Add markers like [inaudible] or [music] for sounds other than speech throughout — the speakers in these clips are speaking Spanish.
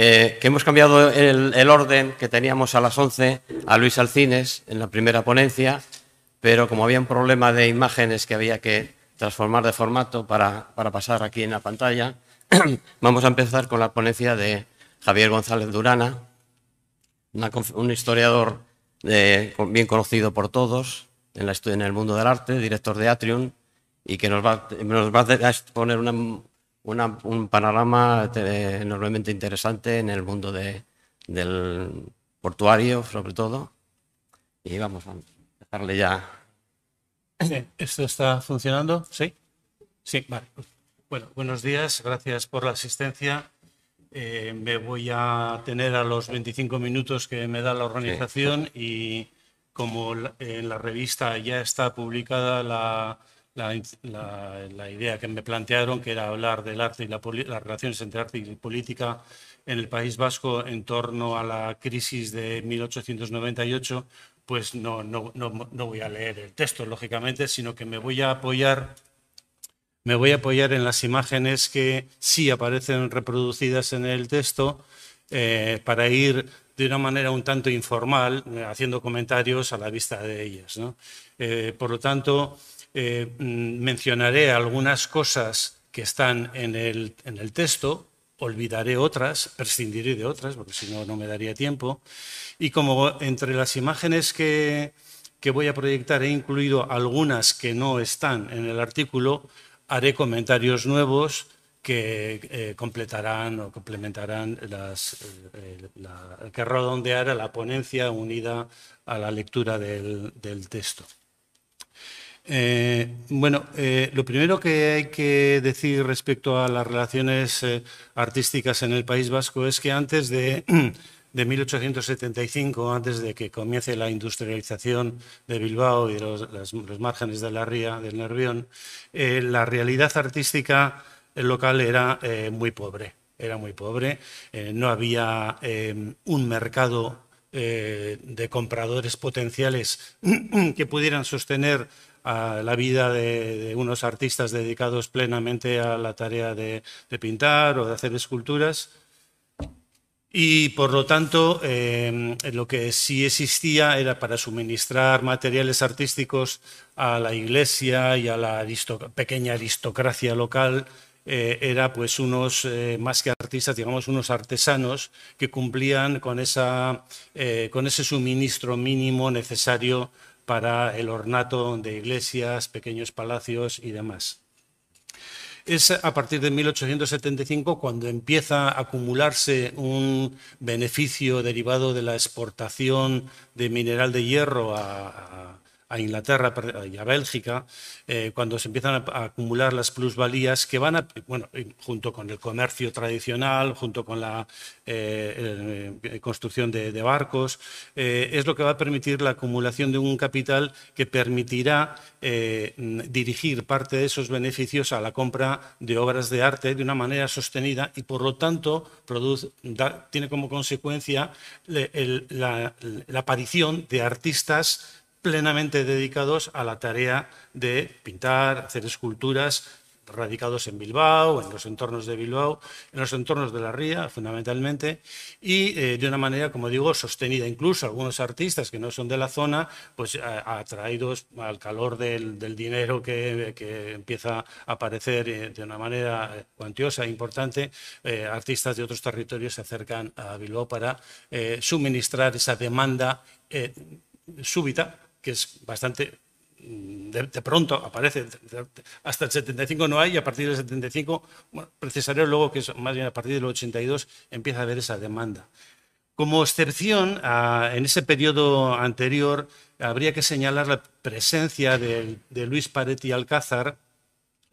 Eh, que hemos cambiado el, orden que teníamos a las 11 a Luis Alcines en la primera ponencia, pero como había un problema de imágenes que había que transformar de formato para, pasar aquí en la pantalla, [clears throat] vamos a empezar con la ponencia de Javier González Durana, un historiador eh, bien conocido por todos en, la, en, el mundo del arte, director de Atrium, y que nos va, nos va a exponer una un panorama enormemente interesante en el mundo del portuario, sobre todo. Y vamos a dejarle ya. ¿Esto está funcionando? ¿Sí? Sí, vale. Bueno, buenos días, gracias por la asistencia. Eh, me voy a tener a los 25 minutos que me da la organización y como en eh, la revista ya está publicada la, la, idea que me plantearon, que era hablar del arte y las relaciones entre arte y política en el País Vasco en torno a la crisis de 1898, pues no, no, no, no voy a leer el texto, lógicamente, sino que me voy a apoyar. Me voy a apoyar en las imágenes que sí aparecen reproducidas en el texto eh, para ir de una manera un tanto informal, haciendo comentarios a la vista de ellas. ¿no? Eh, por lo tanto, eh, mm, mencionaré algunas cosas que están en el, texto, olvidaré otras, prescindiré de otras, porque si no, no me daría tiempo. Y como entre las imágenes que, voy a proyectar he incluido algunas que no están en el artículo, haré comentarios nuevos que eh, completarán o complementarán la, que redondeará la ponencia unida a la lectura del texto. Eh, bueno, eh, lo primero que hay que decir respecto a las relaciones eh, artísticas en el País Vasco es que antes de, 1875, [clears throat] antes de que comience la industrialización de Bilbao y los, los márgenes de la ría, del Nervión, la realidad artística local era muy pobre. Era muy pobre, no había un mercado de compradores potenciales [clears throat] que pudieran sostener a la vida de, unos artistas dedicados plenamente a la tarea de, pintar o de hacer esculturas. Y por lo tanto, eh, lo que sí existía era para suministrar materiales artísticos a la iglesia y a la pequeña aristocracia local, eh, era pues unos, eh, más que artistas, digamos, unos artesanos que cumplían con, esa, con ese suministro mínimo necesario para el ornato de iglesias, pequeños palacios y demás. Es a partir de 1875 cuando empieza a acumularse un beneficio derivado de la exportación de mineral de hierro a, a, a Inglaterra y a Bélgica, eh, cuando se empiezan a, acumular las plusvalías que van a, bueno, junto con el comercio tradicional, junto con la eh, eh, construcción de, barcos, es lo que va a permitir la acumulación de un capital que permitirá dirigir parte de esos beneficios a la compra de obras de arte de una manera sostenida y, por lo tanto, produce, tiene como consecuencia la aparición de artistas plenamente dedicados a la tarea de pintar, hacer esculturas radicados en Bilbao, en los entornos de Bilbao, en los entornos de la Ría, fundamentalmente, y eh, de una manera, como digo, sostenida. Incluso algunos artistas que no son de la zona, pues atraídos al calor del, dinero que, empieza a aparecer eh, de una manera eh, cuantiosa e importante, artistas de otros territorios se acercan a Bilbao para suministrar esa demanda súbita que es bastante... Mm, de, pronto aparece, hasta el 75 no hay, y a partir del 75, precisaré luego que es más bien a partir del 82 empieza a haber esa demanda. Como excepción, en ese periodo anterior habría que señalar la presencia de, Luis Pareti Alcázar,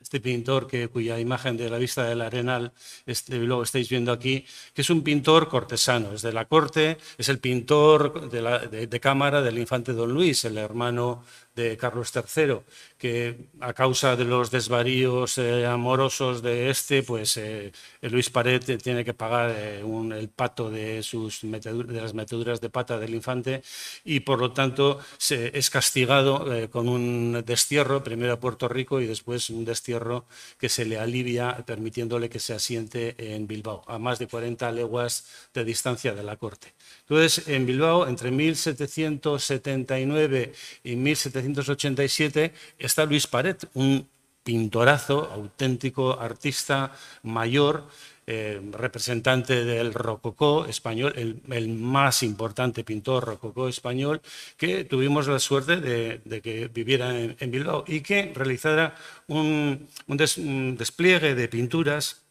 este pintor que, cuya imagen de la vista del Arenal este, lo estáis viendo aquí, que es un pintor cortesano, es de la corte, es el pintor de, la, de cámara del infante Don Luis, el hermano de Carlos III, que a causa de los desvaríos eh, amorosos de este, pues eh, Luis Paret tiene que pagar eh, el pato de, sus de las meteduras de pata del infante y por lo tanto se, es castigado con un destierro, primero a Puerto Rico y después un destierro que se le alivia permitiéndole que se asiente en Bilbao, a más de 40 leguas de distancia de la corte. Entonces, en Bilbao, entre 1779 y 1779, 1987 está Luis Paret, un pintorazo, auténtico artista mayor, eh, representante del rococó español, el, más importante pintor rococó español, que tuvimos la suerte de, que viviera en, Bilbao y que realizara un, despliegue de pinturas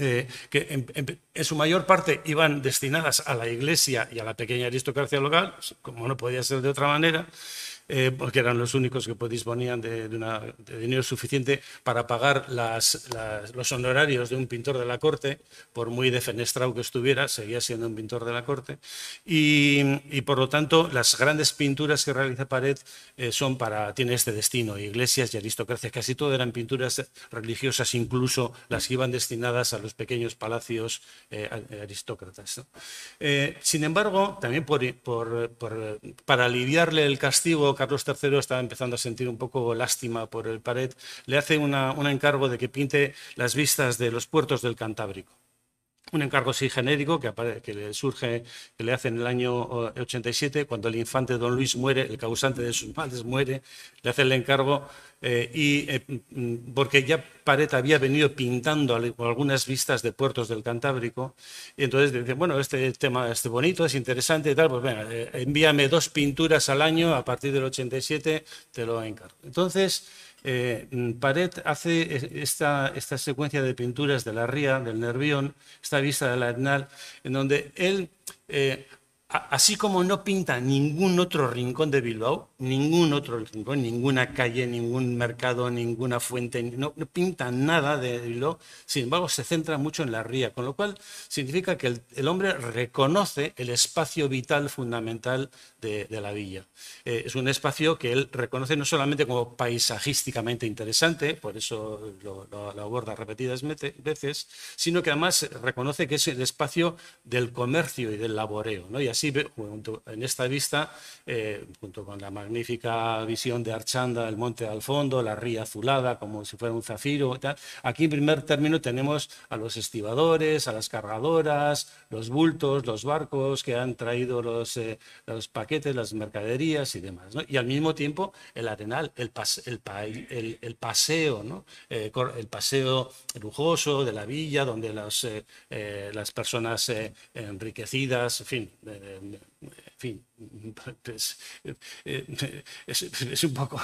eh, que en, en, su mayor parte iban destinadas a la iglesia y a la pequeña aristocracia local, como no podía ser de otra manera, eh, porque eran los únicos que pues, disponían de, una, dinero suficiente para pagar las, los honorarios de un pintor de la corte, por muy defenestrado que estuviera, seguía siendo un pintor de la corte, y, por lo tanto las grandes pinturas que realiza Pared tienen eh, son para, tiene este destino, iglesias y aristocracias, casi todo eran pinturas religiosas, incluso las que iban destinadas a los pequeños palacios eh, eh aristócratas. sin embargo, también para aliviarle el castigo Carlos III estaba empezando a sentir un poco lástima por el Pared, le hace un encargo de que pinte las vistas de los puertos del Cantábrico un encargo así genérico que, que le surge, que le hace en el año 87, cuando el infante don Luis muere, el causante de sus males muere, le hace el encargo, eh, y eh, mm, porque ya pareta había venido pintando algunas vistas de puertos del Cantábrico, y entonces dice, bueno, este tema es bonito, es interesante y tal, pues venga, eh, envíame dos pinturas al año a partir del 87, te lo encargo. Entonces, eh, mm, hace esta, esta, secuencia de pinturas de la ría, del Nervión, esta vista de la Etnal, en donde él eh, así como no pinta ningún otro rincón de Bilbao, ningún otro rincón, ninguna calle, ningún mercado, ninguna fuente, no, pinta nada de Bilbao, sin embargo se centra mucho en la ría, con lo cual significa que el, hombre reconoce el espacio vital fundamental de, la villa. Eh, es un espacio que él reconoce no solamente como paisajísticamente interesante, por eso lo, aborda repetidas veces, sino que además reconoce que es el espacio del comercio y del laboreo, Así, junto, en esta vista, eh, junto con la magnífica visión de Archanda, el monte al fondo, la ría azulada, como si fuera un zafiro, aquí en primer término tenemos a los estibadores, a las cargadoras, los bultos, los barcos que han traído los, eh, paquetes, las mercaderías y demás. Y al mismo tiempo, el arenal, el, el, paseo, eh, el paseo lujoso de la villa, donde las, las personas enriquecidas, en fin, en fin, es, eh, un poco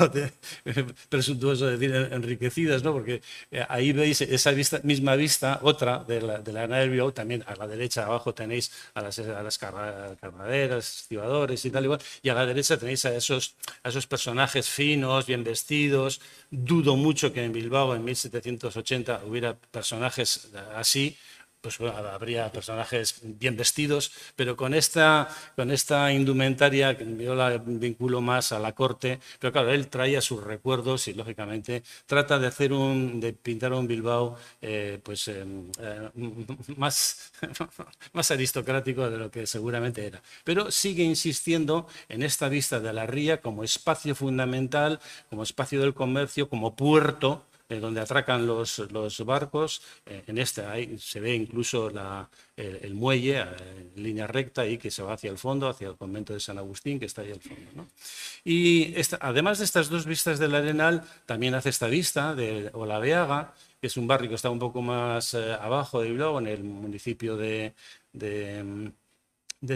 presuntuoso decir enriquecidas, ¿no? porque eh, ahí veis esa misma vista, otra de la, de también a la derecha abajo tenéis a las, a las carnaderas, estibadores y tal, igual, y a la derecha tenéis a esos, a esos personajes finos, bien vestidos. Dudo mucho que en Bilbao en 1780 hubiera personajes así pues habría personajes bien vestidos, pero con esta, con esta indumentaria que yo la vinculo más a la corte, pero claro, él traía sus recuerdos y lógicamente trata de hacer un, de pintar un Bilbao eh, pues eh, eh, [laughs] más, [laughs] más aristocrático de lo que seguramente era. Pero sigue insistiendo en esta vista de la ría como espacio fundamental, como espacio del comercio, como puerto eh, donde atracan los, barcos. Eh, en este ahí se ve incluso el, muelle eh, en línea recta y que se va hacia el fondo, hacia el convento de San Agustín, que está ahí al fondo. Y esta, además de estas dos vistas del Arenal, también hace esta vista de Olaveaga, que es un barrio que está un poco más abajo de Bilbao, en el municipio de, de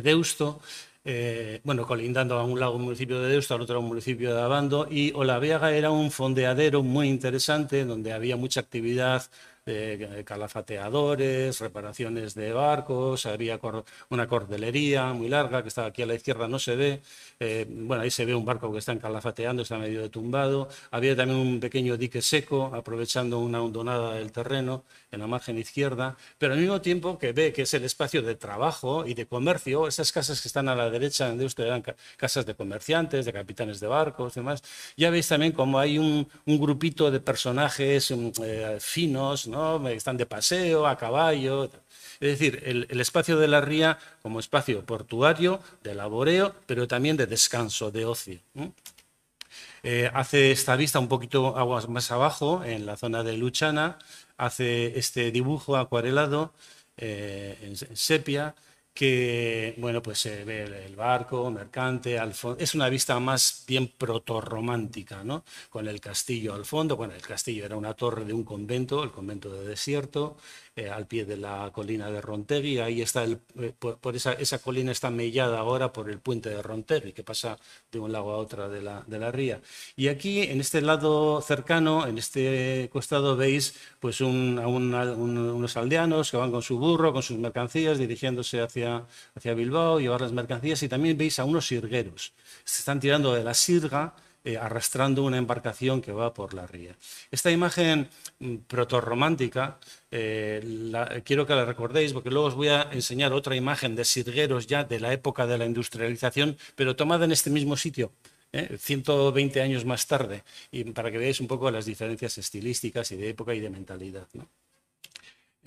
Deusto. Eh, bueno, colindando a un lado un municipio de Deusto, al otro un municipio de Abando, y Olaveaga era un fondeadero muy interesante donde había mucha actividad eh, calafateadores, reparaciones de barcos, había una cordelería muy larga que estaba aquí a la izquierda, no se ve. Eh, bueno, ahí se ve un barco que están calafateando, está medio tumbado. Había también un pequeño dique seco, aprovechando una hondonada del terreno en la margen izquierda, pero al mismo tiempo que ve que es el espacio de trabajo y de comercio, esas casas que están a la derecha donde ustedes eran casas de comerciantes, de capitanes de barcos, y demás. Ya veis también como hay un, grupito de personajes mm, eh, finos, ¿no? Están de paseo, a caballo. Es decir, el, espacio de la ría como espacio portuario, de laboreo, pero también de descanso, de ocio. Eh, hace esta vista un poquito aguas más abajo, en la zona de Luchana, hace este dibujo acuarelado eh, en sepia, que bueno, pues se ve el barco, mercante, al fondo. Es una vista más bien protorromántica, ¿no? Con el castillo al fondo. Bueno, el castillo era una torre de un convento, el convento de desierto, eh, al pie de la colina de Rontegui. Ahí está, eh, por, esa, colina está mellada ahora por el puente de Rontegui, que pasa de un lago a otro de la, ría. Y aquí, en este lado cercano, en este costado, veis pues a unos aldeanos que van con su burro, con sus mercancías, dirigiéndose hacia, hacia Bilbao, llevar las mercancías, y también veis a unos sirgueros. Se están tirando de la sirga eh, arrastrando una embarcación que va por la ría. Esta imagen mm, protorromántica eh, quiero que la recordéis porque luego os voy a enseñar otra imagen de Sirgueros ya de la época de la industrialización, pero tomada en este mismo sitio. 120 ¿eh? años más tarde, y para que veáis un poco las diferencias estilísticas y de época y de mentalidad.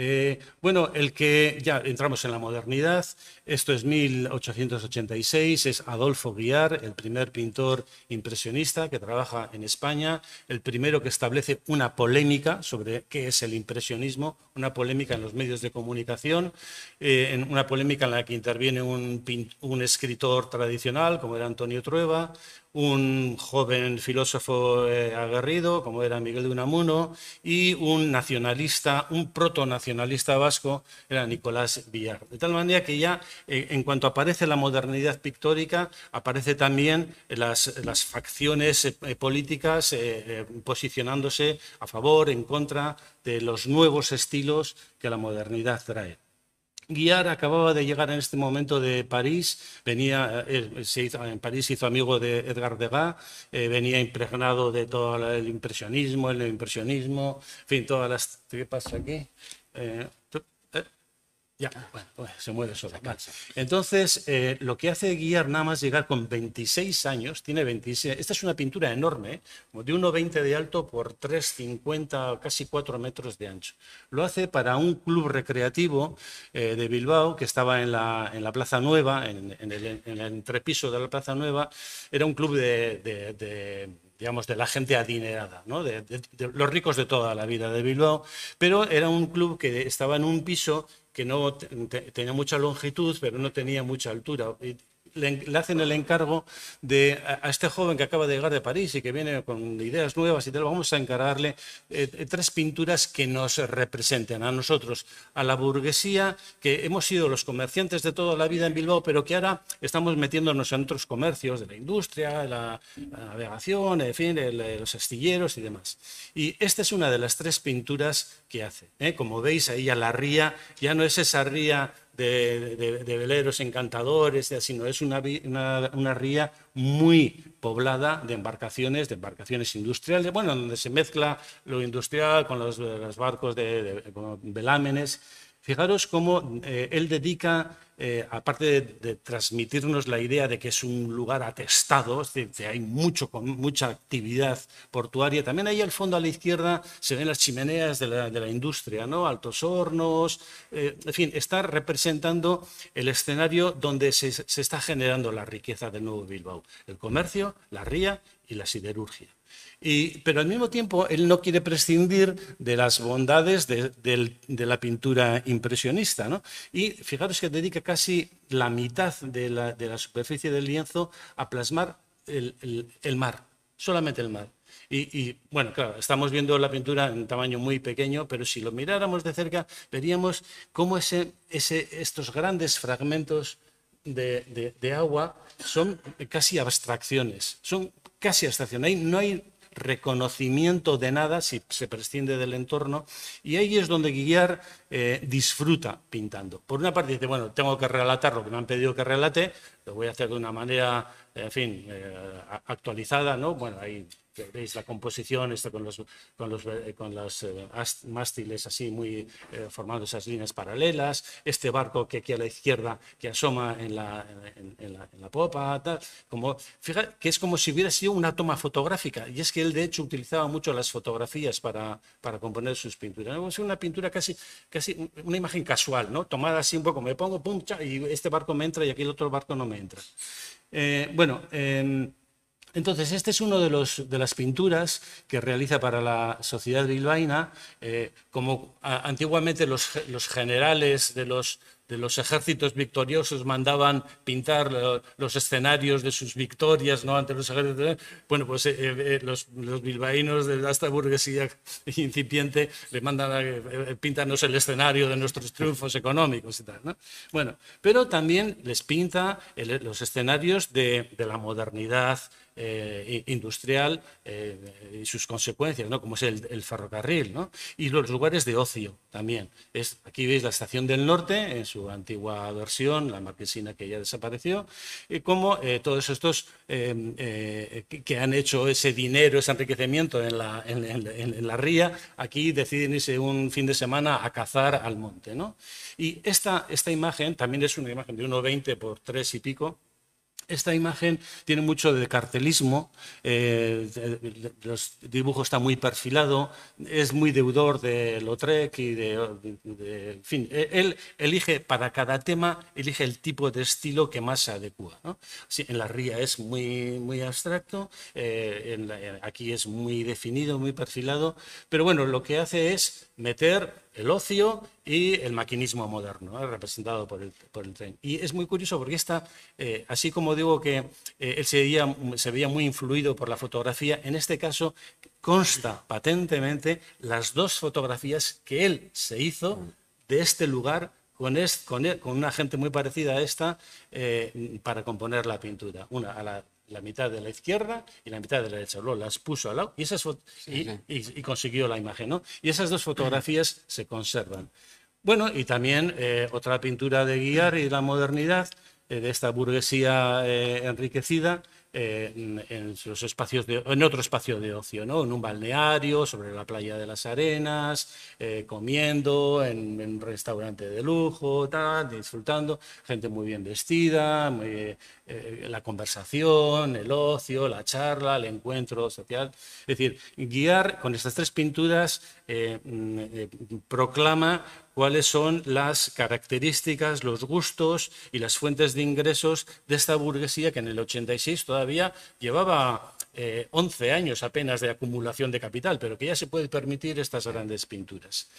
Eh, bueno, el que ya entramos en la modernidad, esto es 1886, es Adolfo Guiar, el primer pintor impresionista que trabaja en España, el primero que establece una polémica sobre qué es el impresionismo, una polémica en los medios de comunicación, eh, en una polémica en la que interviene un, un escritor tradicional como era Antonio Trueba, un joven filósofo eh, aguerrido, como era Miguel de Unamuno, y un nacionalista, un proto nacionalista vasco, era Nicolás Villar. De tal manera que ya, eh, en cuanto aparece la modernidad pictórica, aparece también las, las facciones eh, políticas posicionándose a favor, en contra de los nuevos estilos que la modernidad trae. Guiar acababa de llegar en este momento de París, venía, eh, eh, en París se hizo amigo de Edgar Degas, eh, venía impregnado de todo el impresionismo, el impresionismo, en fin, todas las... ¿Qué pasa aquí? Ya, ah, bueno, pues, se mueve sola. Entonces, eh, lo que hace Guillar nada más llegar con 26 años, tiene 26, esta es una pintura enorme, ¿eh? de 1,20 de alto por 3,50, casi 4 metros de ancho. Lo hace para un club recreativo eh, de Bilbao que estaba en la, en la Plaza Nueva, en, el, entrepiso de la Plaza Nueva, era un club de digamos, de la gente adinerada, ¿no? de, los ricos de toda la vida de Bilbao, pero era un club que estaba en un piso que no tenía mucha longitud, pero no tenía mucha altura le, hacen el encargo de a, este joven que acaba de llegar de París y que viene con ideas nuevas y tal, vamos a encargarle eh, eh, tres pinturas que nos representen a nosotros, a la burguesía, que hemos sido los comerciantes de toda la vida en Bilbao, pero que ahora estamos metiéndonos en otros comercios de la industria, la, la navegación, en fin, eh, los astilleros y demás. Y esta es una de las tres pinturas que hace. Como veis ahí a la ría, ya no es esa ría de, veleros encantadores, sino es una, una, ría muy poblada de embarcaciones, de embarcaciones industriales, bueno, donde se mezcla lo industrial con los barcos de, velámenes Fijaros cómo eh, él dedica, eh, aparte de, transmitirnos la idea de que es un lugar atestado, es decir, que hay mucho, mucha actividad portuaria, también ahí al fondo a la izquierda se ven las chimeneas de la, industria, ¿no? altos hornos, eh, en fin, está representando el escenario donde se, se está generando la riqueza del nuevo Bilbao, el comercio, la ría y la siderurgia pero al mismo tiempo, él no quiere prescindir de las bondades de, la pintura impresionista. Y fijaros que dedica casi la mitad de la, superficie del lienzo a plasmar el, mar, solamente el mar. Y, bueno, claro, estamos viendo la pintura en tamaño muy pequeño, pero si lo miráramos de cerca, veríamos cómo ese, estos grandes fragmentos de, de, agua son casi abstracciones, son casi estación. Ahí no hay reconocimiento de nada si se prescinde del entorno y ahí es donde Guillar eh, disfruta pintando. Por una parte dice, bueno, tengo que relatar lo que me han pedido que relate, lo voy a hacer de una manera, en fin, eh, actualizada, ¿no? Bueno, ahí veis la composición, esto con los, con los, eh, con los eh, mástiles así muy eh, formando esas líneas paralelas, este barco que aquí a la izquierda que asoma en la, en, la, en la popa, tal, como, fíjate que es como si hubiera sido una toma fotográfica, y es que él de hecho utilizaba mucho las fotografías para, para componer sus pinturas, es una pintura casi, casi una imagen casual, ¿no? tomada así un poco, me pongo, pum, y este barco me entra y aquí el otro barco no me entra. bueno, em, entonces, este es uno de, de las pinturas que realiza para la sociedad bilbaína, eh, como antiguamente los, generales de los, ejércitos victoriosos mandaban pintar los escenarios de sus victorias ¿no? ante los ejércitos. ¿eh? Bueno, pues eh, los, bilbaínos de esta burguesía [laughs] incipiente le mandan a pintarnos el escenario de nuestros triunfos económicos y tal. Bueno, pero también les pinta los escenarios de, de la modernidad eh, industrial eh, y sus consecuencias, ¿no? como es el, ferrocarril, y los lugares de ocio también. Es, aquí veis la estación del norte, en su antigua versión, la marquesina que ya desapareció, y cómo eh, todos estos em, que han hecho ese dinero, ese enriquecimiento en la, ría, aquí deciden irse un fin de semana a cazar al monte. ¿no? Y esta, esta imagen también es una imagen de 1,20 por 3 y pico esta imagen tiene mucho de cartelismo, el eh, dibujo está muy perfilado, es muy deudor de Lautrec y de, En fin, e, él elige para cada tema, elige el tipo de estilo que más se adecua. ¿no? en la ría es muy, muy abstracto, eh, eh, aquí es muy definido, muy perfilado, pero bueno, lo que hace es meter el ocio y el maquinismo moderno, ¿eh? representado por el, tren. Y es muy curioso porque esta, eh, así como digo que eh, él se veía, se muy influido por la fotografía, en este caso consta patentemente las dos fotografías que él se hizo de este lugar con, con, una gente muy parecida a esta para componer la pintura. Una a la la mitad de la izquierda y la mitad de la derecha. Luego las puso al lado y, y, consiguió la imagen. Y esas dos fotografías se conservan. Bueno, y también eh, otra pintura de Guiar y la modernidad, eh, de esta burguesía eh, enriquecida, en, espacios otro espacio de ocio, ¿no? En un balneario, sobre la playa de las arenas, eh, comiendo, en, un restaurante de lujo, disfrutando, gente muy bien vestida, eh, eh, la conversación, el ocio, la charla, el encuentro social. Es decir, guiar con estas tres pinturas mm, proclama cuáles son las características, los gustos y las fuentes de ingresos de esta burguesía que en el 86 todavía llevaba 11 eh, años apenas de acumulación de capital, pero que ya se puede permitir estas grandes pinturas.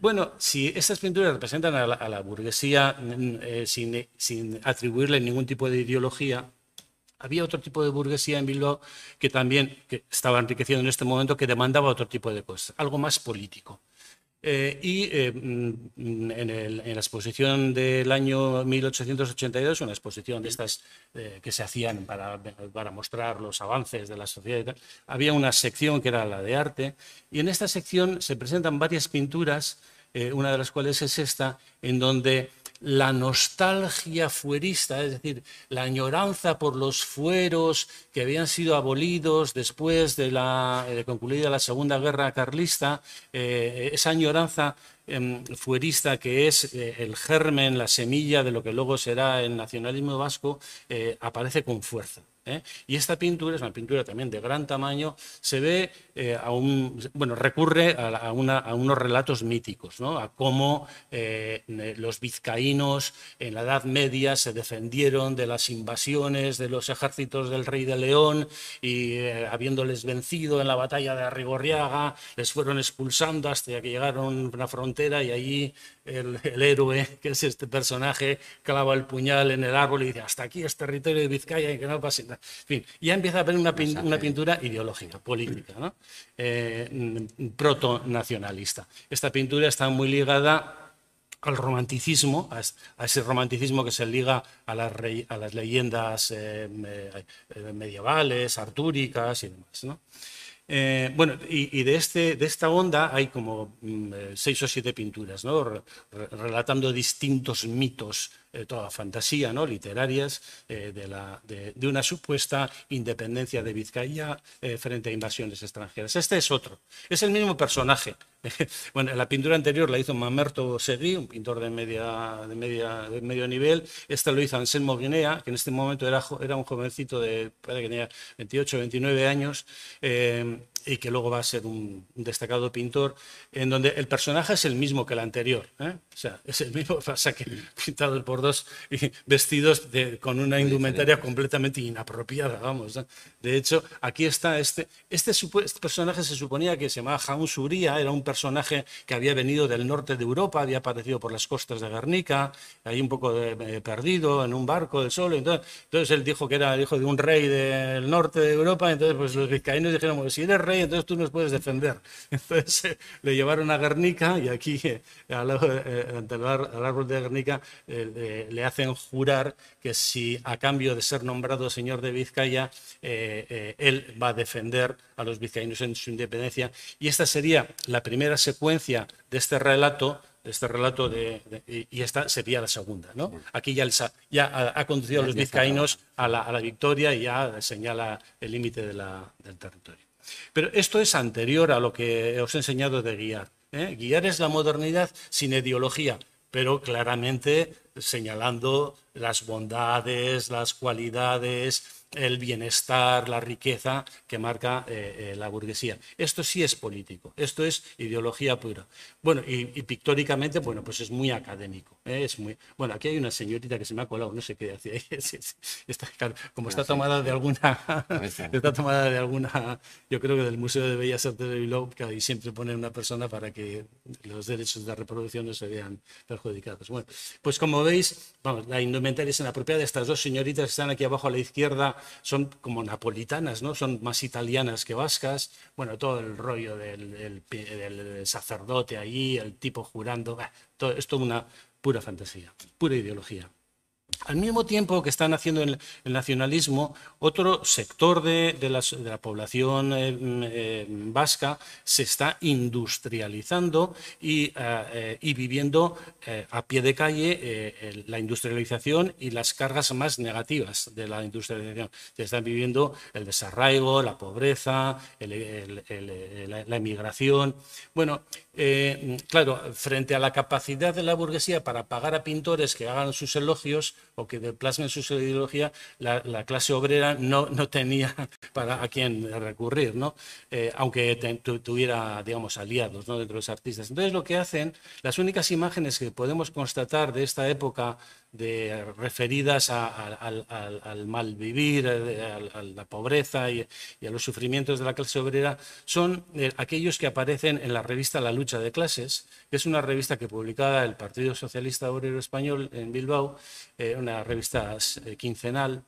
Bueno, si estas pinturas representan a la, burguesía mm, eh, sin, atribuirle ningún tipo de ideología, había otro tipo de burguesía en Bilbao que también estaba enriqueciendo en este momento, que demandaba otro tipo de cosas, algo más político. Eh, y eh, mm, en, la exposición del año 1882, una exposición de estas eh, que se hacían para, para, mostrar los avances de la sociedad, había una sección que era la de arte, y en esta sección se presentan varias pinturas, una de las cuales es esta, en donde la nostalgia fuerista, es decir, la añoranza por los fueros que habían sido abolidos después de, la, concluida la Segunda Guerra Carlista, eh, esa añoranza em, fuerista que es eh, el germen, la semilla de lo que luego será el nacionalismo vasco, eh, aparece con fuerza. ¿eh? Y esta pintura es una pintura también de gran tamaño, se ve eh, a un, bueno, recurre a, unos relatos míticos, a cómo eh, los vizcaínos en la Edad Media se defendieron de las invasiones de los ejércitos del rey de León y habiéndoles vencido en la batalla de Arrigorriaga, les fueron expulsando hasta que llegaron a una frontera y allí el, héroe, que es este personaje, clava el puñal en el árbol y dice, hasta aquí es territorio de Vizcaya y que no pasa nada. En fin, ya empieza a haber una, una pintura ideológica, política, ¿no? Eh, proto-nacionalista. Esta pintura está muy ligada al romanticismo, a, ese romanticismo que se liga a las, a las leyendas eh, eh, medievales, artúricas y demás. ¿no? Eh, bueno, y, este, de, esta onda hay como mm, eh, seis o siete pinturas, ¿no? relatando distintos mitos eh, toda fantasía ¿no? literarias eh, de, la, de, una supuesta independencia de Vizcaya eh, frente a invasiones extranjeras. Este es otro, es el mismo personaje. [laughs] bueno, la pintura anterior la hizo Mamerto Segui, un pintor de, media, de, media, de medio nivel. Esta lo hizo Anselmo Guinea, que en este momento era, era un jovencito de que tenía 28 29 años y que luego va a ser un destacado pintor, en donde el personaje es el mismo que el anterior. O sea, es el mismo, [laughs] pasa que pintado por vestidos de, con una indumentaria completamente inapropiada, vamos. De hecho, aquí está este, este, este, personaje se suponía que se llamaba Jaun era un personaje que había venido del norte de Europa, había aparecido por las costas de Guernica, ahí un poco eh, eh, perdido en un barco del sol. Entonces, entonces él dijo que era el hijo de un rey del norte de Europa, entonces pues los vizcaínos dijeron, pues, si eres rey, entonces tú nos puedes defender. [laughs] Entonces eh, le llevaron a Guernica y aquí, al, ante el, árbol de Guernica, le hacen jurar que si a cambio de ser nombrado señor de Vizcaya, eh, eh, él va a defender a los vizcaínos en su independencia. Y esta sería la primera secuencia de este relato de este relato de, y esta sería la segunda. ¿no? Aquí ya, ha, conducido a los vizcaínos a la, victoria y ya señala el límite del territorio. Pero esto es anterior a lo que os he enseñado de guiar. ¿eh? Guiar es la modernidad sin ideología, pero claramente señalando las bondades, las cualidades, el bienestar, la riqueza que marca eh, eh, la burguesía. Esto sí es político, esto es ideología pura. Bueno, y, pictóricamente, bueno, pues es muy académico. ¿eh? Es muy... Bueno, aquí hay una señorita que se me ha colado, no sé qué hacía [laughs] como está ah, tomada de alguna, está tomada de alguna, yo creo que del Museo de Bellas Artes de Bilbao, que ahí siempre pone una persona para que los derechos de reproducción no se vean perjudicados. Bueno, pues como veis, la indumentaria es inapropiada. Estas dos señoritas que están aquí abajo a la izquierda son como napolitanas, ¿no? Son más italianas que vascas. Bueno, todo el rollo del, sacerdote ahí, el tipo jurando, es toda una pura fantasía, pura ideología. Al mismo tiempo que están haciendo el, nacionalismo, otro sector de, la población eh, mm, eh, vasca se está industrializando y, eh, viviendo a pie de calle la industrialización y las cargas más negativas de la industrialización. Se están viviendo el desarraigo, la pobreza, la, la emigración. Bueno, claro, frente a la capacidad de la burguesía para pagar a pintores que hagan sus elogios, o que plasmen su ideología, la, clase obrera no, tenía [laughs] para a quién recurrir, ¿no? Eh, aunque tuviera, digamos, aliados ¿no? dentro de los artistas. Entonces, lo que hacen, las únicas imágenes que podemos constatar de esta época de, referidas al, mal vivir, eh, a, la pobreza y, a los sufrimientos de la clase obrera, son eh, aquellos que aparecen en la revista La lucha de clases, que es una revista que publicaba el Partido Socialista Obrero Español en Bilbao, eh, una revista quincenal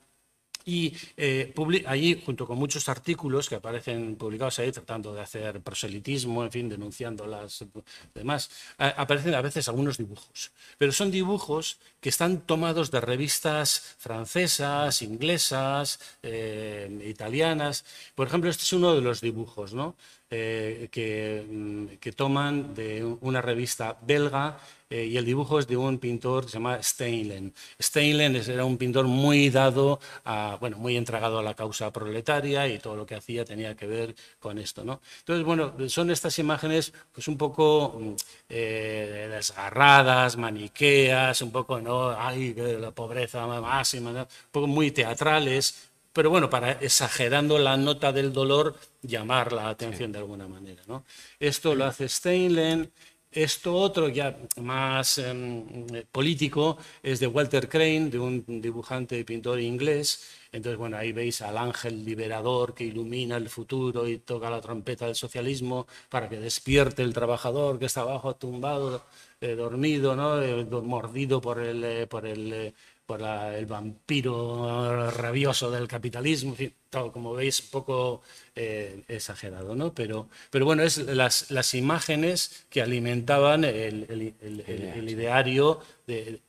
y eh, allí, junto con muchos artículos que aparecen publicados ahí, tratando de hacer proselitismo, en fin, denunciando las demás, aparecen a veces algunos dibujos. Pero son dibujos que están tomados de revistas francesas, inglesas, eh, italianas. Por ejemplo, este es uno de los dibujos, ¿no? Eh, mm, que, toman de una revista belga eh, y el dibujo es de un pintor que se llama Steinlen. Steinlen era un pintor muy dado, a, bueno, muy entregado a la causa proletaria y todo lo que hacía tenía que ver con esto. ¿no? Entonces, bueno, son estas imágenes pues un poco mm, eh, desgarradas, maniqueas, un poco, ¿no? Ay, la pobreza máxima, un poco muy teatrales pero bueno, para exagerando la nota del dolor, llamar la atención de alguna manera. ¿no? Esto lo hace Steinlen, esto otro ya más em, político es de Walter Crane, de un dibujante y pintor inglés. Entonces, bueno, ahí veis al ángel liberador que ilumina el futuro y toca la trompeta del socialismo para que despierte el trabajador que está abajo tumbado, eh, dormido, ¿no? Eh, mordido por el, eh, por el por el vampiro rabioso del capitalismo, como veis, poco eh, exagerado, ¿no? Pero, pero bueno, es las, imágenes que alimentaban el, ideario de,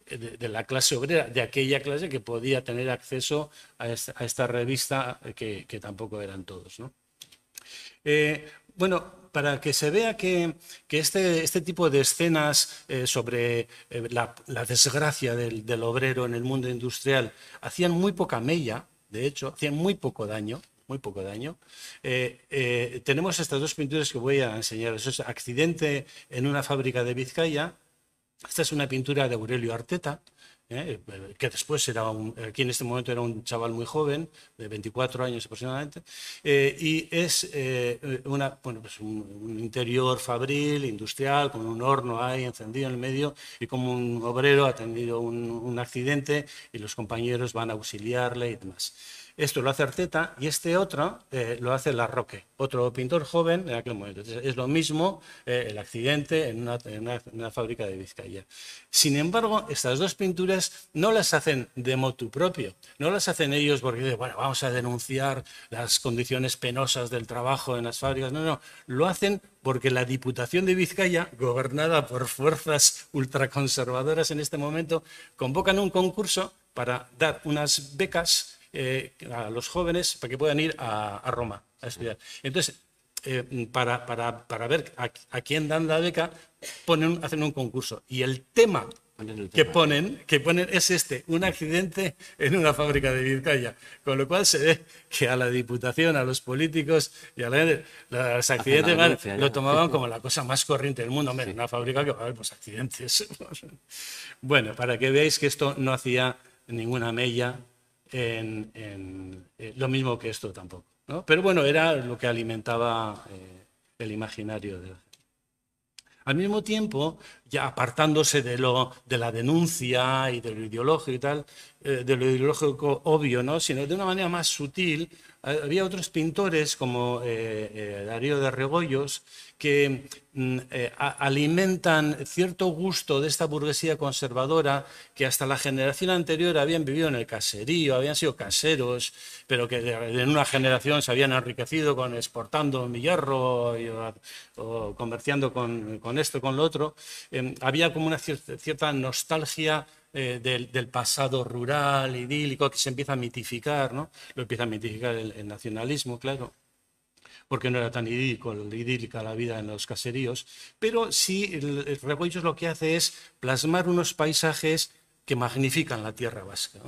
la clase obrera, de aquella clase que podía tener acceso a esta, revista, eh, que, tampoco eran todos, ¿no? Eh, bueno, para que se vea que, este, este, tipo de escenas eh, sobre eh, la, desgracia del, obrero en el mundo industrial hacían muy poca mella, de hecho, hacían muy poco daño. Muy poco daño. Eh, tenemos estas dos pinturas que voy a enseñar. Eso es Accidente en una fábrica de Vizcaya. Esta es una pintura de Aurelio Arteta, ¿eh? Eh, eh, que después era aquí en este momento era un chaval muy joven, de 24 años aproximadamente, y es una, bueno, pues un, interior fabril, industrial, con un horno ahí encendido en el medio, y como un obrero ha tenido un, un accidente y los compañeros van a auxiliarle y demás. Esto lo hace Arteta y este otro eh, lo hace Larroque, otro pintor joven en eh, aquel momento. es lo mismo eh, el accidente en una, fábrica de Vizcaya. Sin embargo, estas dos pinturas no las hacen de motu propio, no las hacen ellos porque bueno, vamos a denunciar las condiciones penosas del trabajo en las fábricas. No, no, lo hacen porque la Diputación de Vizcaya, gobernada por fuerzas ultraconservadoras en este momento, convocan un concurso para dar unas becas eh, a los jóvenes para que puedan ir a, Roma a estudiar. Entonces, eh, para, para, ver a, quién dan la beca, ponen, hacen un concurso. Y el tema, Que, ponen, que ponen es este, un accidente en una fábrica de Vizcaya. Con lo cual se ve que a la Diputación, a los políticos y a la gente, los accidentes lo tomaban como la cosa más corriente del mundo. una fábrica que va a haber accidentes. [laughs] bueno, para que veáis que esto no hacía ninguna mella en, eh, lo mismo que esto tampoco. Pero bueno, era lo que alimentaba eh, el imaginario de Al mismo tiempo, ya apartándose de, lo, de la denuncia y de lo ideológico y tal, eh, de lo ideológico obvio, ¿no? sino de una manera más sutil. Había otros pintores como eh, eh, Darío de Regoyos que mm, alimentan cierto gusto de esta burguesía conservadora que hasta la generación anterior habían vivido en el caserío, habían sido caseros, pero que en una generación se habían enriquecido con exportando millarro o, comerciando con, con, esto, con lo otro. Em, había como una cierta nostalgia eh, del, pasado rural, idílico, que se empieza a mitificar, ¿no? Lo empieza a mitificar el, nacionalismo, claro porque no era tan idílico, idílica la vida en los caseríos, pero sí el, Rebollos lo que hace es plasmar unos paisajes que magnifican la tierra vasca.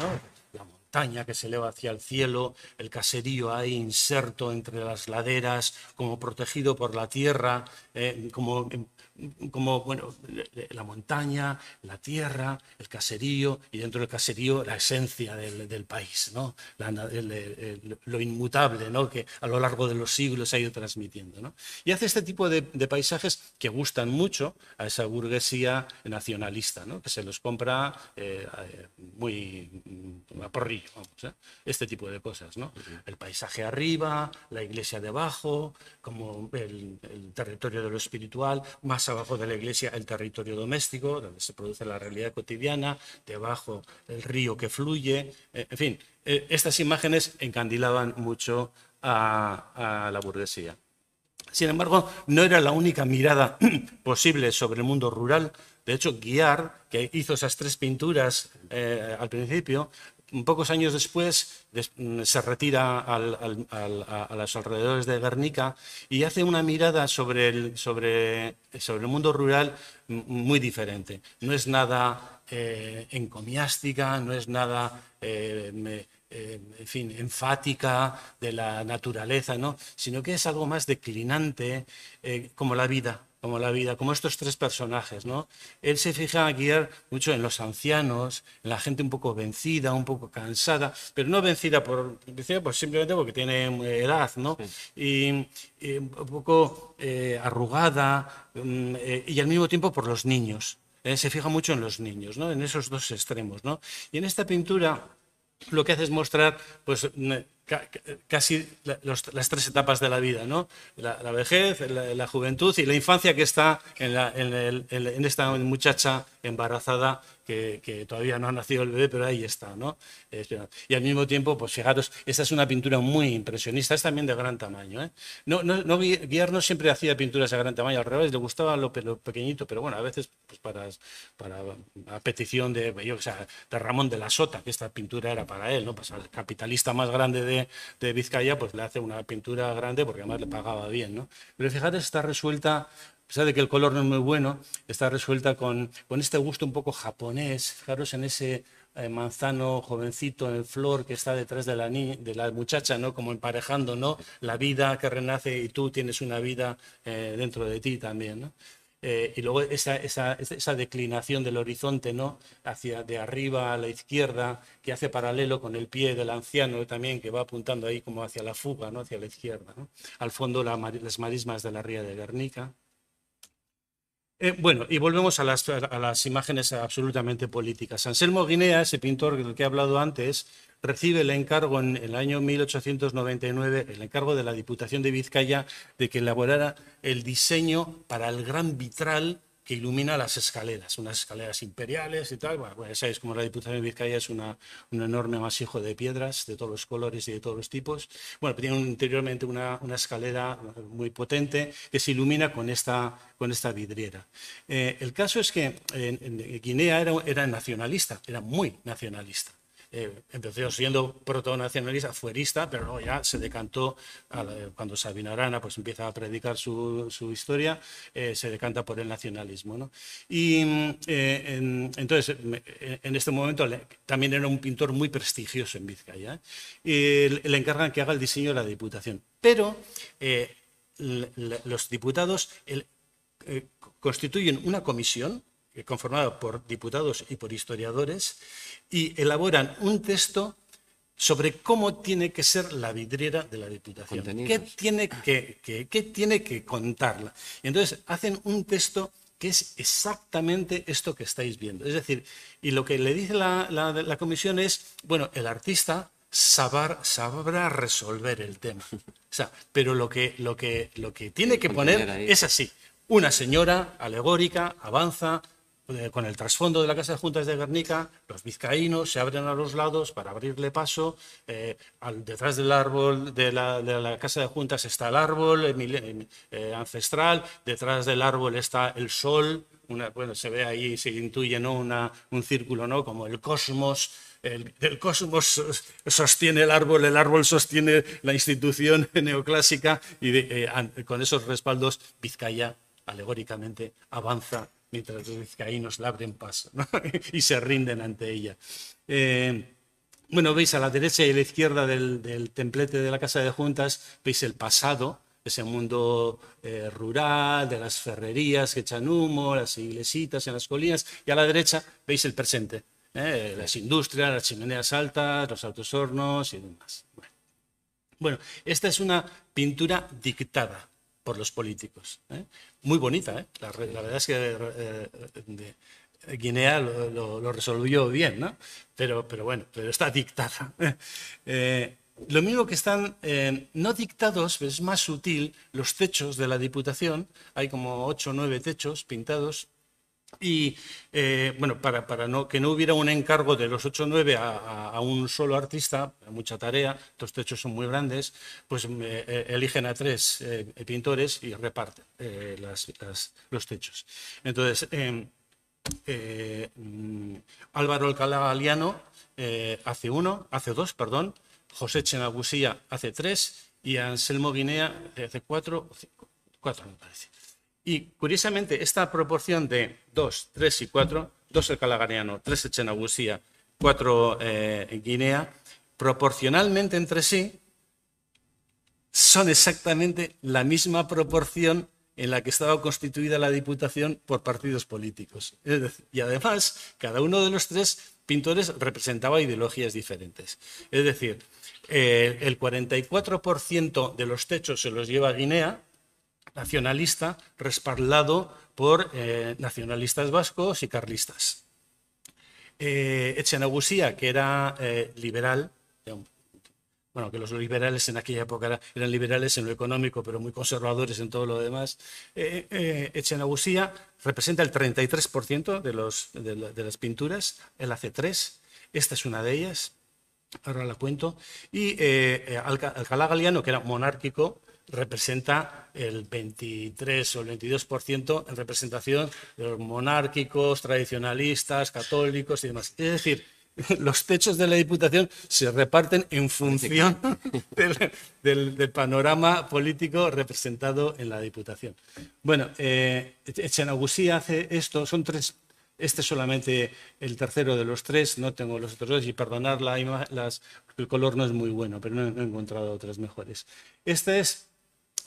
La montaña que se eleva hacia el cielo, el caserío ahí inserto entre las laderas, como protegido por la tierra, eh, como como, bueno, la montaña, la tierra, el caserío, y dentro del caserío la esencia del, del país, ¿no? lo inmutable, ¿no? Que a lo largo de los siglos se ha ido transmitiendo, ¿no? Y hace este tipo de, de paisajes que gustan mucho a esa burguesía nacionalista, ¿no? Que se los compra eh, eh, muy a porrillo, vamos, ¿eh? Este tipo de cosas, ¿no? El paisaje arriba, la iglesia debajo, como el, el territorio de lo espiritual, más abajo de la iglesia el territorio doméstico, donde se produce la realidad cotidiana, debajo el río que fluye, eh, en fin, eh, estas imágenes encandilaban mucho a, la burguesía. Sin embargo, no era la única mirada [clears throat] posible sobre el mundo rural. De hecho, Guiar, que hizo esas tres pinturas eh, al principio, pocos años después mm, se retira a los alrededores de Guernica y hace una mirada sobre el, sobre, sobre el mundo rural muy diferente. No es nada eh, encomiástica, no es nada... Eh, eh, enfática de la naturaleza, ¿no? sino que es algo más declinante, como la vida, como la vida, como estos tres personajes, ¿no? Él se fija a mucho en los ancianos, en la gente un poco vencida, un poco cansada, pero no vencida por, pues simplemente porque tiene eh, edad, ¿no? Y, eh, un poco eh, arrugada mm, y al mismo tiempo por los niños. Él se fija mucho en los niños, ¿no? En esos dos extremos, ¿no? Y en esta pintura lo que hace es mostrar, pues mm, casi las tres etapas de la vida, ¿no? La, vejez, la, juventud y la infancia que está en, en esta muchacha embarazada que, todavía no ha nacido el bebé, pero ahí está, ¿no? Y al mismo tiempo, pues fijaros, esta es una pintura muy impresionista, es también de gran tamaño, ¿eh? No, no, Guillermo siempre hacía pinturas de gran tamaño, al revés, le gustaba lo, pequeñito, pero bueno, a veces pues para, para a petición de, de Ramón de la Sota, que esta pintura era para él, ¿no? Pues capitalista más grande de, Vizcaya, pues le hace una pintura grande porque además le pagaba bien, Pero fijaros, está resuelta pesar de que el color no es muy bueno, está resuelta con, con este gusto un poco japonés, fijaros en ese eh, manzano jovencito en flor que está detrás de la, de la muchacha, ¿no? Como emparejando, ¿no? La vida que renace y tú tienes una vida eh, dentro de ti también, eh, y luego esa, esa, esa, declinación del horizonte, ¿no? Hacia de arriba a la izquierda, que hace paralelo con el pie del anciano también, que va apuntando ahí como hacia la fuga, ¿no? Hacia la izquierda, Al fondo las marismas de la ría de Guernica. Eh, bueno, y volvemos a las, a las imágenes absolutamente políticas. Anselmo Guinea, ese pintor del que he hablado antes, recibe el encargo en el año 1899, el encargo de la Diputación de Vizcaya, de que elaborara el diseño para el gran vitral que ilumina las escaleras, unas escaleras imperiales y tal. Bueno, ya sabéis, como la Diputación de Vizcaya es una, un enorme masijo de piedras de todos los colores y de todos los tipos. Bueno, tiene un, interiormente una, escalera muy potente que se ilumina con esta, con esta vidriera. Eh, el caso es que Guinea era nacionalista, era muy nacionalista eh, empezó siendo protonacionalista, fuerista, pero luego ya se decantó, cuando Sabina Arana pues, empieza a predicar su, su historia, eh, se decanta por el nacionalismo. ¿no? Y mm, eh, en, entonces, eh, en este momento también era un pintor muy prestigioso en Vizcaya. Y le encargan que haga el diseño de la Diputación. Pero los diputados constituyen una comisión eh, conformado por diputados y por historiadores, y elaboran un texto sobre cómo tiene que ser la vidriera de la Diputación, qué tiene que, tiene que contarla. Y entonces hacen un texto que es exactamente esto que estáis viendo. Es decir, y lo que le dice la, comisión es, bueno, el artista Sabar, sabrá resolver el tema. O sea, pero lo que, lo que, lo que tiene que poner es así. Una señora alegórica avanza eh, con el trasfondo de la Casa de Juntas de Guernica, los vizcaínos se abren a los lados para abrirle paso. Eh, detrás del árbol de la, Casa de Juntas está el árbol eh, ancestral, detrás del árbol está el sol. Una, bueno, se ve ahí, se intuye ¿no? un círculo, ¿no? Como el cosmos. El, cosmos [laughs] sostiene el árbol, el árbol sostiene la institución [laughs] neoclásica y con esos respaldos Vizcaya alegóricamente avanza mientras los vizcaínos nos abren paso [laughs] y se rinden ante ella. Eh, bueno, veis a la derecha y a la izquierda del, templete de la Casa de Juntas, veis el pasado, ese mundo eh, rural, de las ferrerías que echan humo, las iglesitas en las colinas, y a la derecha veis el presente, ¿eh? las industrias, las chimeneas altas, los altos hornos y demás. bueno, esta es una pintura dictada por los políticos. ¿eh? Muy bonita, ¿eh? la, verdad es que eh, Guinea lo, resolvió bien, ¿no? pero, pero bueno, pero está dictada. lo mismo que están no dictados, pero es más sutil, los techos de la Diputación, hay como ocho o nueve techos pintados y eh, bueno, para, para no, que no hubiera un encargo de los ocho o 9 a, un solo artista, mucha tarea, estos techos son muy grandes, pues eh, eh, eligen a tres pintores y reparten los techos. Entonces, mm, Álvaro Alcalá Galeano hace uno, hace dos, perdón, José Chenagusía hace tres y Anselmo Guinea hace cuatro o cinco. Cuatro, me parece. Y curiosamente, esta proporción de 2, 3 y 4, 2 el calagariano, 3 el chenagusía, 4 eh, Guinea, proporcionalmente entre sí, son exactamente la misma proporción en la que estaba constituida la Diputación por partidos políticos. y además, cada uno de los tres pintores representaba ideologías diferentes. Es decir, eh, el 44% de los techos se los lleva a Guinea, nacionalista respaldado por eh, nacionalistas vascos y carlistas. Eh, Echenagusía, que era eh, liberal, bueno, que los liberales en aquella época eran liberales en lo económico, pero muy conservadores en todo lo demás, eh, eh representa el 33% de, las pinturas, el hace 3 esta es una de ellas, ahora la cuento, y Alcalá Galiano, que era monárquico, representa el 23 o el 22% en representación de los monárquicos, tradicionalistas, católicos y demás. Es decir, [laughs] los techos de la Diputación se reparten en función [laughs] del, panorama político representado en la Diputación. Bueno, eh, hace esto, son tres, este es solamente el tercero de los tres, no tengo los otros dos y perdonar la, las, el color no es muy bueno, pero no, he encontrado otras mejores. Este es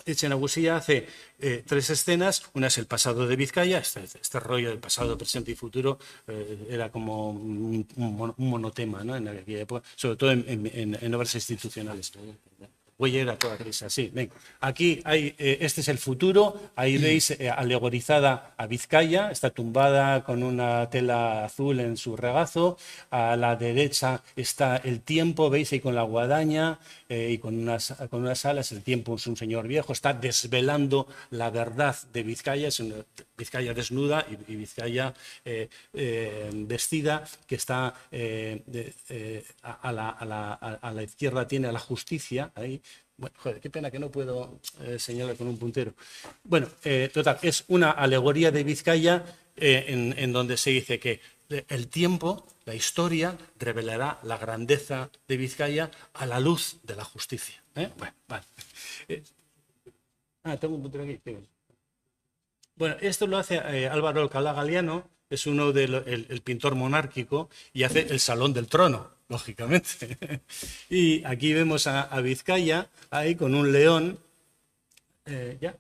Echenagusilla hace eh, tres escenas. Una es el pasado de Vizcaya, este, este rollo del pasado, presente y futuro eh, era como un, monotema ¿no? en sobre todo en, obras institucionales. ir era toda risa, sí. Aquí hay, eh, este es el futuro, ahí mm. veis alegorizada a Vizcaya, está tumbada con una tela azul en su regazo, a la derecha está el tiempo, veis ahí con la guadaña, eh, y con unas, con unas alas. El tiempo es un señor viejo, está desvelando la verdad de Vizcaya, es una Vizcaya desnuda y, Vizcaya eh, eh, vestida, que está a, la, izquierda, tiene a la justicia ahí. Bueno, joder, qué pena que no puedo señalar con un puntero. Bueno, total, es una alegoría de Vizcaya en donde se dice que el tiempo, la historia, revelará la grandeza de Vizcaya a la luz de la justicia. ¿eh? Bueno, eh, ah, tengo un aquí. Bueno, esto lo hace eh, Álvaro Alcalá Galeano, es uno del pintor monárquico y hace el Salón del Trono, lógicamente. [laughs] y aquí vemos a, Vizcaya ahí con un león. ¿Ya?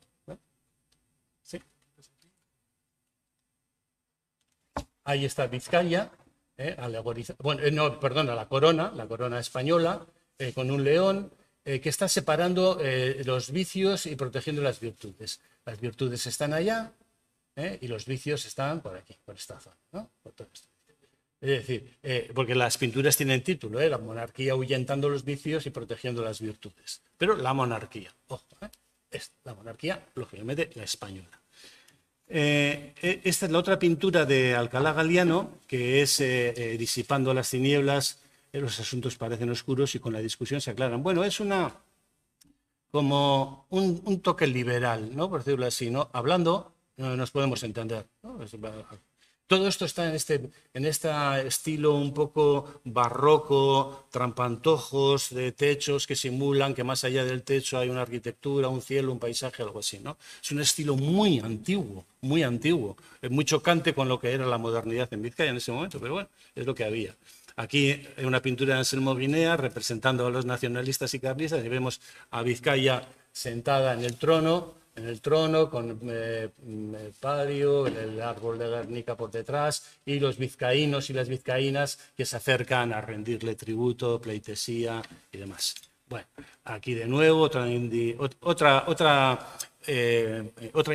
ahí está Vizcaya, eh, bueno, eh, no, perdona, la corona, la corona española, eh, con un león que está separando los vicios y protegiendo las virtudes. Las virtudes están allá y los vicios están por aquí, por esta zona, Es decir, porque las pinturas tienen título, la monarquía ahuyentando los vicios y protegiendo las virtudes. Pero la monarquía, ojo, es la monarquía, lógicamente, la española. Eh, e, esta es la otra pintura de Alcalá Galiano, que es eh, eh, Disipando las tinieblas, los asuntos parecen oscuros y con la discusión se aclaran. Bueno, es una como un, toque liberal, ¿no? Por decirlo así, ¿no? Hablando nos podemos entender. Todo esto está en este, en este estilo un poco barroco, trampantojos de techos que simulan que más allá del techo hay una arquitectura, un cielo, un paisaje, algo así. ¿no? Es un estilo muy antiguo, muy antiguo. Es muy chocante con lo que era la modernidad en Vizcaya en ese momento, pero bueno, es lo que había. Aquí hay una pintura de Anselmo Guinea representando a los nacionalistas y carlistas y vemos a Vizcaya sentada en el trono en el trono, con eh, el palio, el árbol de Guernica por detrás, y los vizcaínos y las vizcaínas que se acercan a rendirle tributo, pleitesía y demás. Bueno, aquí de nuevo eh, otra,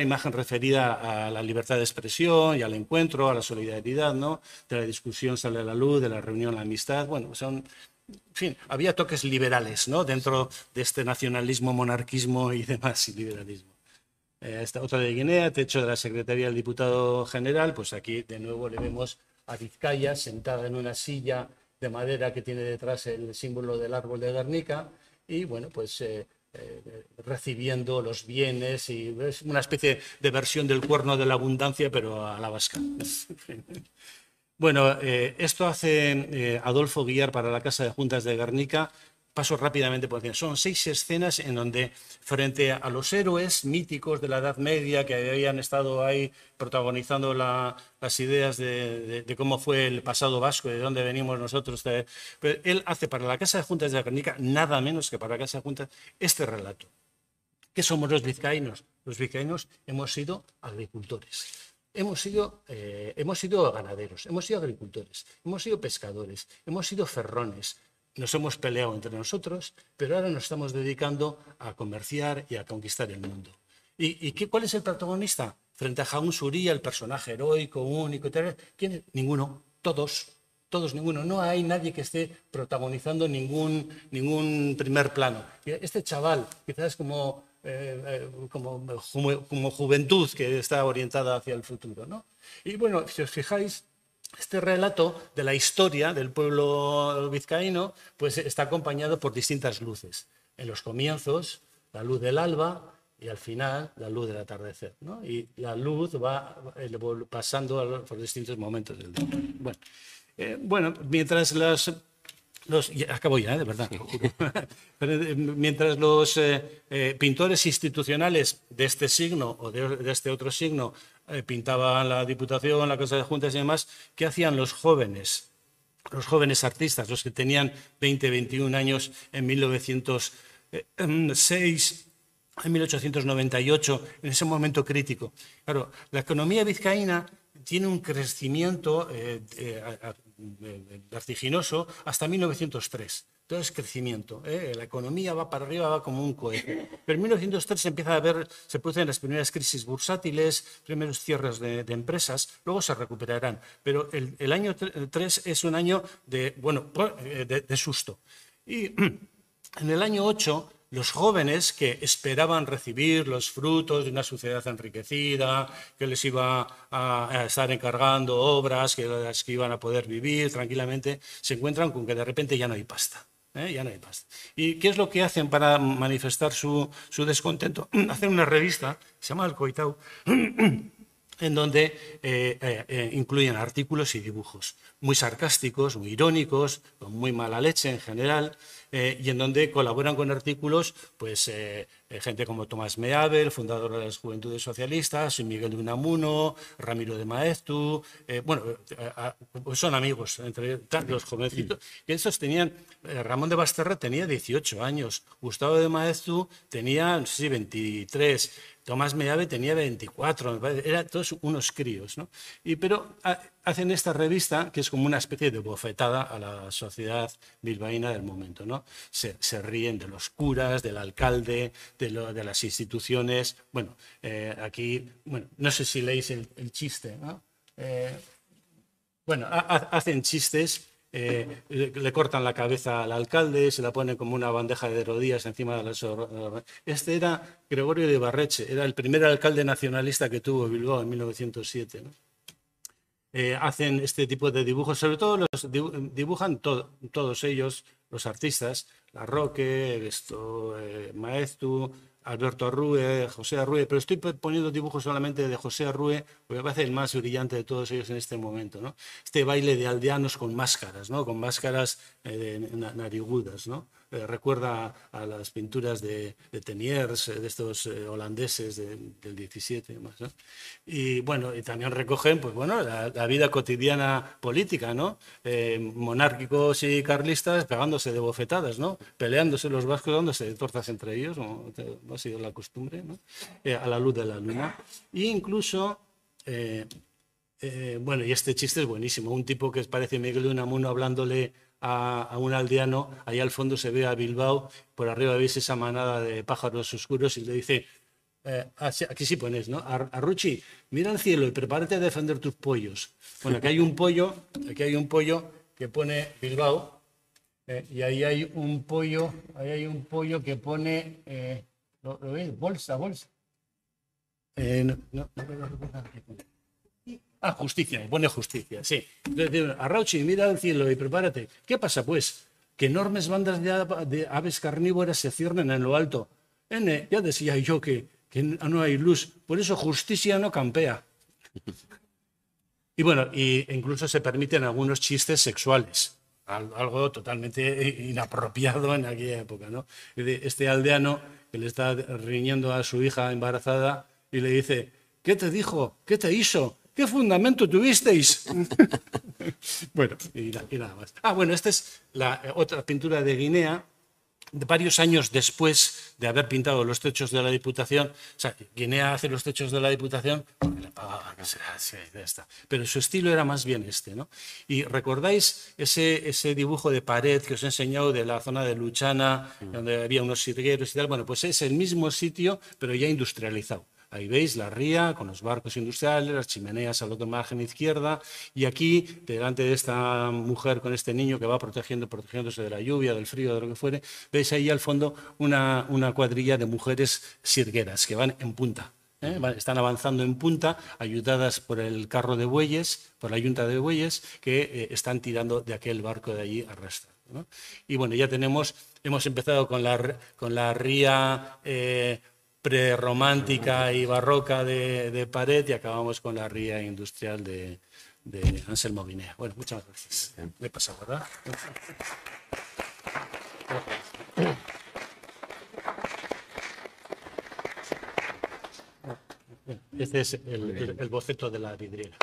imagen referida a la libertad de expresión y al encuentro, a la solidaridad, ¿no? De la discusión sale a la luz, de la reunión la amistad. Bueno, son en fin, había toques liberales ¿no? dentro de este nacionalismo, monarquismo y demás, y liberalismo. Eh, esta otra de Guinea, techo de la Secretaría del Diputado General, pues aquí de nuevo le vemos a Vizcaya sentada en una silla de madera que tiene detrás el símbolo del árbol de Guernica y bueno, pues eh, eh, recibiendo los bienes y es una especie de versión del cuerno de la abundancia, pero a la vasca. [laughs] bueno, esto hace Adolfo Guiar para la Casa de Juntas de Guernica paso rápidamente por Son seis escenas en donde, frente a los héroes míticos de la Edad Media que habían estado ahí protagonizando las ideas de, cómo fue el pasado vasco, de dónde venimos nosotros, pues, él hace para la Casa de Juntas de la nada menos que para la Casa de Juntas este relato. ¿Qué somos los vizcaínos? Los vizcaínos hemos sido agricultores hemos sido, eh, hemos sido ganaderos, hemos sido agricultores, hemos sido pescadores, hemos sido ferrones, nos hemos peleado entre nosotros, pero ahora nos estamos dedicando a comerciar y a conquistar el mundo. ¿Y, qué, cuál es el protagonista? Frente a Jaun Suri, el personaje heroico, único, ¿quién Ninguno, todos, todos, ninguno. No hay nadie que esté protagonizando ningún, ningún primer plano. Este chaval, quizás como, eh, eh, como, como juventud que está orientada hacia el futuro. ¿no? Y bueno, si os fijáis, este relato de la historia del pueblo vizcaíno pues está acompañado por distintas luces. En los comienzos, la luz del alba, y al final la luz del atardecer. Y la luz va eh, pasando por distintos momentos del día. Bueno, mientras Los, acabo ya, de verdad. mientras los pintores institucionales de este signo o de, de este otro signo eh, pintaba la Diputación, la Casa de Juntas y demás, ¿qué hacían los jóvenes? Los jóvenes artistas, los que tenían 20, 21 años en 1906, eh, em, en 1898, en ese momento crítico. Claro, la economía vizcaína tiene un crecimiento eh, vertiginoso hasta 1903. Todo es crecimiento. ¿eh? La economía va para arriba, va como un cohete. Pero en 1903 se empieza a ver, se producen las primeras crisis bursátiles, primeros cierres de, empresas, luego se recuperarán. Pero el, año 3 eh, es un año de, bueno, eh, de, de susto. Y [clears throat] en el año 8 los jóvenes que esperaban recibir los frutos de una sociedad enriquecida, que les iba a estar encargando obras, que las que iban a poder vivir tranquilamente, se encuentran con que de repente ya no hay pasta. ¿eh? ya no hay ¿Y qué es lo que hacen para manifestar su, descontento? [clears throat] Hacen una revista, se llama El Coitau, [clears throat] en donde eh, eh, incluyen artículos y dibujos muy sarcásticos, muy irónicos, con muy mala leche en general, y en donde colaboran con artículos pues, eh, gente como Tomás el fundador de las Juventudes Socialistas, Miguel de Unamuno, Ramiro de Maeztu, eh, bueno, eh, son amigos entre los jovencitos. Ramón de Basterra tenía 18 años, Gustavo de Maeztu tenía, no sé si 23, Tomás Meave tenía 24, Eran todos unos críos, ¿no? Y, pero... Ah, hacen esta revista, que es como una especie de bofetada a la sociedad bilbaína del momento. ¿no? Se, ríen de los curas, del alcalde, de, las instituciones. Bueno, eh, aquí, bueno, no sé si leéis el, chiste. ¿no? Eh, bueno, hacen chistes. Eh, le, cortan la cabeza al alcalde, se la ponen como una bandeja de rodillas encima de las... Este era Gregorio de Barreche, era el primer alcalde nacionalista que tuvo Bilbao en 1907. ¿no? Eh, hacen este tipo de dibujos, sobre todo los dibujan todos ellos, los artistas, La Roque, esto, eh, Maestu, Alberto Arrue, José Arrue, pero estoy poniendo dibujos solamente de José Arrue, porque me parece el más brillante de todos ellos en este momento, ¿no? Este baile de aldeanos con máscaras, ¿no? Con máscaras eh, narigudas, ¿no? Eh, recuerda a las pinturas de, de Teniers, eh, de estos eh, holandeses del 17 y Y bueno, y también recogen pues, bueno, la, vida cotidiana política, ¿no? monárquicos y carlistas pegándose de bofetadas, ¿no? peleándose los vascos, dándose de tortas entre ellos, como ha sido la costumbre, a la luz de la luna. E incluso... bueno, y este chiste es buenísimo. Un tipo que parece Miguel de Unamuno hablándole a, un aldeano, ahí al fondo se ve a Bilbao, por arriba veis esa manada de pájaros oscuros y le dice, eh, aquí sí pones, ¿no? Ruchi, mira al cielo y prepárate a defender tus pollos. Bueno, aquí hay un pollo, aquí hay un pollo que pone Bilbao, eh, y ahí hay un pollo, ahí hay un pollo que pone, eh, ¿lo, veis Bolsa, bolsa. no, no, no, no Ah, justicia, pone justicia, sí. Arrauchi, mira al cielo y prepárate. ¿Qué pasa, pues? Que enormes bandas de, aves carnívoras se ciernen en lo alto. N, ya decía yo que, no hay luz. Por eso justicia no campea. Y bueno, incluso se permiten algunos chistes sexuales, algo totalmente inapropiado en aquella época, ¿no? Este aldeano que le está riñendo a su hija embarazada y le dice, ¿qué te dijo? ¿Qué te hizo? ¿Qué fundamento tuvisteis? [laughs] bueno, y, nada más. Ah, bueno, esta es la eh, otra pintura de Guinea, de varios años después de haber pintado los techos de la Diputación, o sea, Guinea hace los techos de la Diputación ah, pero su estilo era más bien este, ¿no? Y recordáis ese, ese dibujo de pared que os he enseñado de la zona de Luchana, mm. donde había unos sirgueros y tal, bueno, pues es el mismo sitio, pero ya industrializado. Ahí veis la ría con los barcos industriales, las chimeneas al otro margen izquierda y aquí, delante de esta mujer con este niño que va protegiendo, protegiéndose de la lluvia, del frío, de lo que fuere, veis ahí al fondo una, una cuadrilla de mujeres sirgueras que van en punta. ¿eh? Están avanzando en punta, ayudadas por el carro de bueyes, por la yunta de bueyes, que eh, están tirando de aquel barco de allí a ¿no? Y bueno, ya tenemos, hemos empezado con la, con la ría... Eh, prerromántica y barroca de, pared y acabamos con la ría industrial de, de Anselmo Guinea. Bueno, muchas gracias. Me he ¿verdad? Este es el boceto de la vidriera.